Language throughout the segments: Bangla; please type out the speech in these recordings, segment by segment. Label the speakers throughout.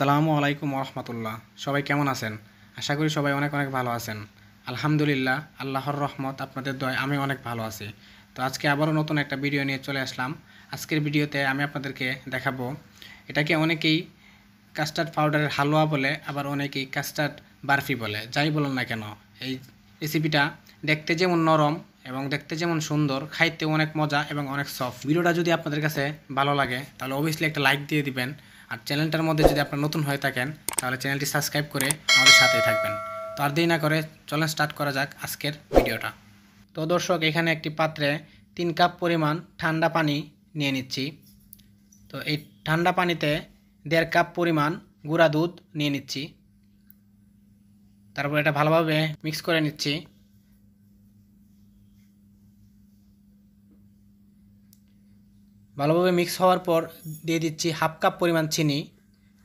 Speaker 1: সালামু আলাইকুম রহমতুল্লাহ সবাই কেমন আছেন আশা করি সবাই অনেক অনেক ভালো আছেন আলহামদুলিল্লাহ আল্লাহর রহমত আপনাদের দয় আমি অনেক ভালো আছি তো আজকে আবারও নতুন একটা ভিডিও নিয়ে চলে আসলাম আজকের ভিডিওতে আমি আপনাদেরকে দেখাবো এটাকে অনেকেই কাস্টার্ড পাউডারের হালুয়া বলে আবার অনেকেই কাস্টার্ড বার্ফি বলে যাই বলুন না কেন এই রেসিপিটা দেখতে যেমন নরম এবং দেখতে যেমন সুন্দর খাইতে অনেক মজা এবং অনেক সফট ভিডিওটা যদি আপনাদের কাছে ভালো লাগে তাহলে অবভিয়াসলি একটা লাইক দিয়ে দিবেন আর চ্যানেলটার মধ্যে যদি আপনারা নতুন হয়ে থাকেন তাহলে চ্যানেলটি সাবস্ক্রাইব করে আমাদের সাথেই থাকবেন তো আর দেরি না করে চলেন স্টার্ট করা যাক আজকের ভিডিওটা তো দর্শক এখানে একটি পাত্রে তিন কাপ পরিমাণ ঠান্ডা পানি নিয়ে নিচ্ছি তো এই ঠান্ডা পানিতে দেড় কাপ পরিমাণ গুঁড়া দুধ নিয়ে নিচ্ছি তারপর এটা ভালোভাবে মিক্স করে নিচ্ছি ভালোভাবে মিক্স হওয়ার পর দিয়ে দিচ্ছি হাফ কাপ পরিমাণ চিনি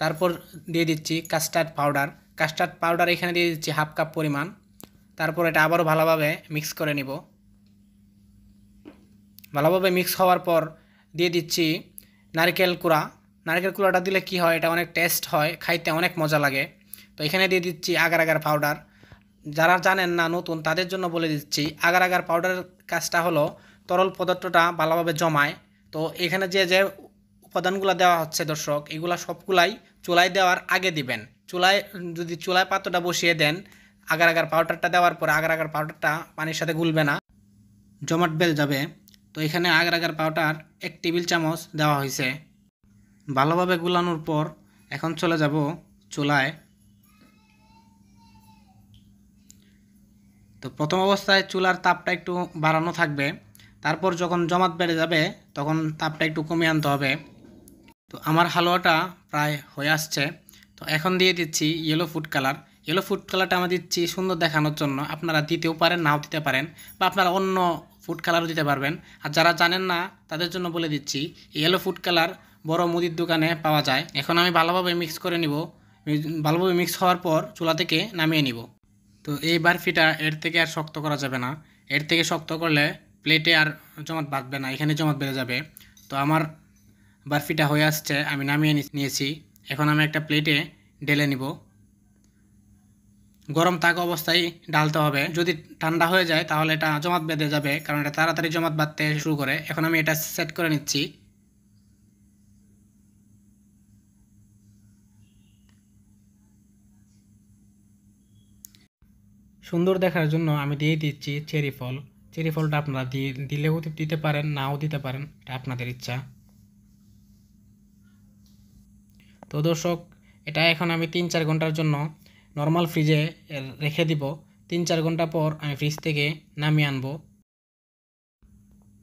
Speaker 1: তারপর দিয়ে দিচ্ছি কাস্টার্ড পাউডার কাস্টার্ড পাউডার এখানে দিয়ে দিচ্ছি হাফ কাপ পরিমাণ তারপর এটা আবারও ভালোভাবে মিক্স করে নিব ভালোভাবে মিক্স হওয়ার পর দিয়ে দিচ্ছি নারকেল কুড়া নারকেল কুড়াটা দিলে কি হয় এটা অনেক টেস্ট হয় খাইতে অনেক মজা লাগে তো এখানে দিয়ে দিচ্ছি আগার আগার পাউডার যারা জানেন না নতুন তাদের জন্য বলে দিচ্ছি আগার আগার পাউডারের কাজটা হলো তরল পদার্থটা ভালোভাবে জমায় তো এখানে যে যে উপাদানগুলো দেওয়া হচ্ছে দর্শক এগুলো সবগুলাই চুলায় দেওয়ার আগে দিবেন চুলায় যদি চুলায় পাত্রটা বসিয়ে দেন আগার আগার পাউডারটা দেওয়ার পরে আগার আগার পাউডারটা পানির সাথে গুলবে না জমাট বেল যাবে তো এখানে আগার আগার পাউডার এক টেবিল চামচ দেওয়া হয়েছে ভালোভাবে গুলানোর পর এখন চলে যাব চুলায় তো প্রথম অবস্থায় চুলার তাপটা একটু বাড়ানো থাকবে তারপর যখন জমাট বেড়ে যাবে তখন তাপটা একটু কমিয়ে আনতে হবে তো আমার হালুয়াটা প্রায় হয়ে আসছে তো এখন দিয়ে দিচ্ছি yellow food colour yellow food কালারটা আমরা দিচ্ছি সুন্দর দেখানোর জন্য আপনারা দিতেও পারেন নাও দিতে পারেন বা আপনারা অন্য ফুড কালারও দিতে পারবেন আর যারা জানেন না তাদের জন্য বলে দিচ্ছি ইয়েলো ফুড কালার বড় মুদির দোকানে পাওয়া যায় এখন আমি ভালোভাবে মিক্স করে নিব ভালোভাবে মিক্স হওয়ার পর চুলা থেকে নামিয়ে নিব তো এই বারফিটা এর থেকে আর শক্ত করা যাবে না এর থেকে শক্ত করলে প্লেটে আর জমাত বাঁধবে না এখানে জমাত বেড়ে যাবে তো আমার বার্ফিটা হয়ে আসছে আমি নামিয়ে নিয়েছি এখন আমি একটা প্লেটে ঢেলে নিব গরম থাকা অবস্থায় ডালতে হবে যদি ঠান্ডা হয়ে যায় তাহলে এটা জমাত বেঁধে যাবে কারণ এটা তাড়াতাড়ি জমাত বাঁধতে শুরু করে এখন আমি এটা সেট করে নিচ্ছি সুন্দর দেখার জন্য আমি দিয়ে দিচ্ছি চেরি ফল চেরি ফলটা আপনারা দিলেও দিতে পারেন নাও দিতে পারেন এটা আপনাদের ইচ্ছা তো দর্শক এটা এখন আমি তিন চার ঘন্টার জন্য নর্মাল ফ্রিজে রেখে দিব তিন চার ঘন্টা পর আমি ফ্রিজ থেকে নামিয়ে আনব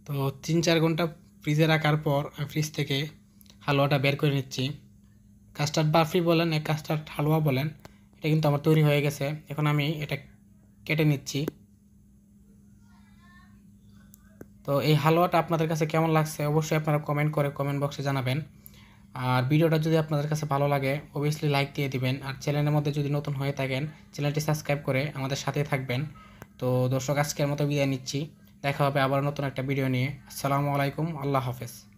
Speaker 1: তো তিন চার ঘন্টা ফ্রিজে রাখার পর আমি ফ্রিজ থেকে হালুয়াটা বের করে নিচ্ছি কাস্টার্ড বাফি বলেন এক কাস্টার্ড হালুয়া বলেন এটা কিন্তু আমার তৈরি হয়ে গেছে এখন আমি এটা কেটে নিচ্ছি তো এই হালুয়াটা আপনাদের কাছে কেমন লাগছে অবশ্যই আপনারা কমেন্ট করে কমেন্ট বক্সে জানাবেন আর ভিডিওটা যদি আপনাদের কাছে ভালো লাগে অবভিয়াসলি লাইক দিয়ে দিবেন আর চ্যানেলের মধ্যে যদি নতুন হয়ে থাকেন চ্যানেলটি সাবস্ক্রাইব করে আমাদের সাথে থাকবেন তো দর্শক আজকের মতো বিদায় নিচ্ছি দেখা হবে আবার নতুন একটা ভিডিও নিয়ে আসসালামু আলাইকুম আল্লাহ হাফেজ